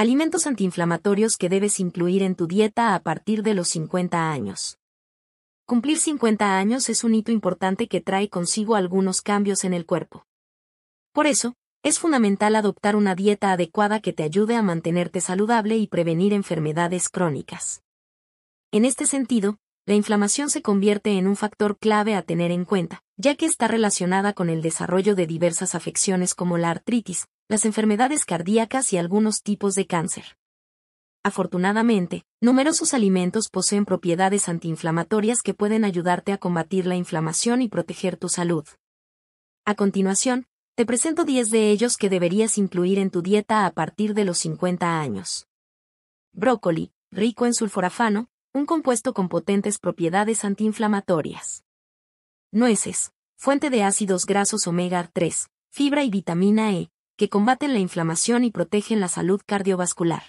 Alimentos antiinflamatorios que debes incluir en tu dieta a partir de los 50 años. Cumplir 50 años es un hito importante que trae consigo algunos cambios en el cuerpo. Por eso, es fundamental adoptar una dieta adecuada que te ayude a mantenerte saludable y prevenir enfermedades crónicas. En este sentido, la inflamación se convierte en un factor clave a tener en cuenta, ya que está relacionada con el desarrollo de diversas afecciones como la artritis, las enfermedades cardíacas y algunos tipos de cáncer. Afortunadamente, numerosos alimentos poseen propiedades antiinflamatorias que pueden ayudarte a combatir la inflamación y proteger tu salud. A continuación, te presento 10 de ellos que deberías incluir en tu dieta a partir de los 50 años. Brócoli, rico en sulforafano, un compuesto con potentes propiedades antiinflamatorias. Nueces, fuente de ácidos grasos omega 3, fibra y vitamina E, que combaten la inflamación y protegen la salud cardiovascular.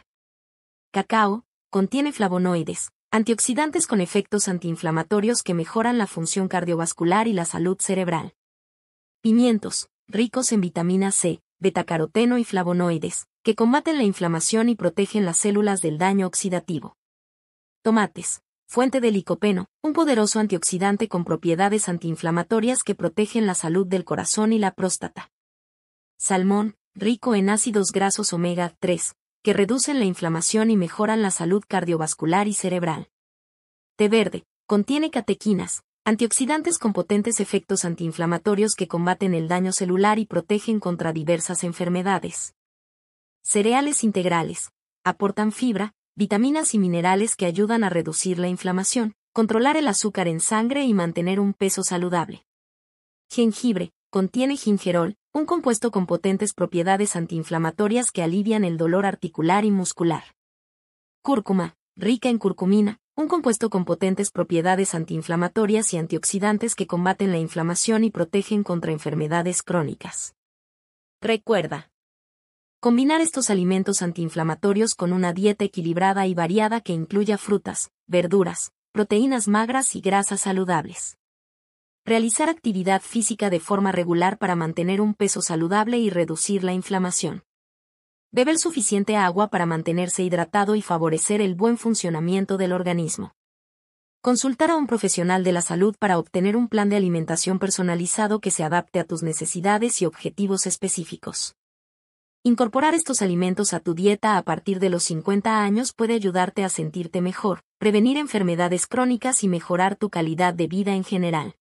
Cacao, contiene flavonoides, antioxidantes con efectos antiinflamatorios que mejoran la función cardiovascular y la salud cerebral. Pimientos, ricos en vitamina C, betacaroteno y flavonoides, que combaten la inflamación y protegen las células del daño oxidativo. Tomates, fuente de licopeno, un poderoso antioxidante con propiedades antiinflamatorias que protegen la salud del corazón y la próstata. Salmón, rico en ácidos grasos omega 3, que reducen la inflamación y mejoran la salud cardiovascular y cerebral. Té verde, contiene catequinas, antioxidantes con potentes efectos antiinflamatorios que combaten el daño celular y protegen contra diversas enfermedades. Cereales integrales, aportan fibra, vitaminas y minerales que ayudan a reducir la inflamación, controlar el azúcar en sangre y mantener un peso saludable. Jengibre, contiene gingerol, un compuesto con potentes propiedades antiinflamatorias que alivian el dolor articular y muscular. Cúrcuma, rica en curcumina, un compuesto con potentes propiedades antiinflamatorias y antioxidantes que combaten la inflamación y protegen contra enfermedades crónicas. Recuerda. Combinar estos alimentos antiinflamatorios con una dieta equilibrada y variada que incluya frutas, verduras, proteínas magras y grasas saludables. Realizar actividad física de forma regular para mantener un peso saludable y reducir la inflamación. Beber suficiente agua para mantenerse hidratado y favorecer el buen funcionamiento del organismo. Consultar a un profesional de la salud para obtener un plan de alimentación personalizado que se adapte a tus necesidades y objetivos específicos. Incorporar estos alimentos a tu dieta a partir de los 50 años puede ayudarte a sentirte mejor, prevenir enfermedades crónicas y mejorar tu calidad de vida en general.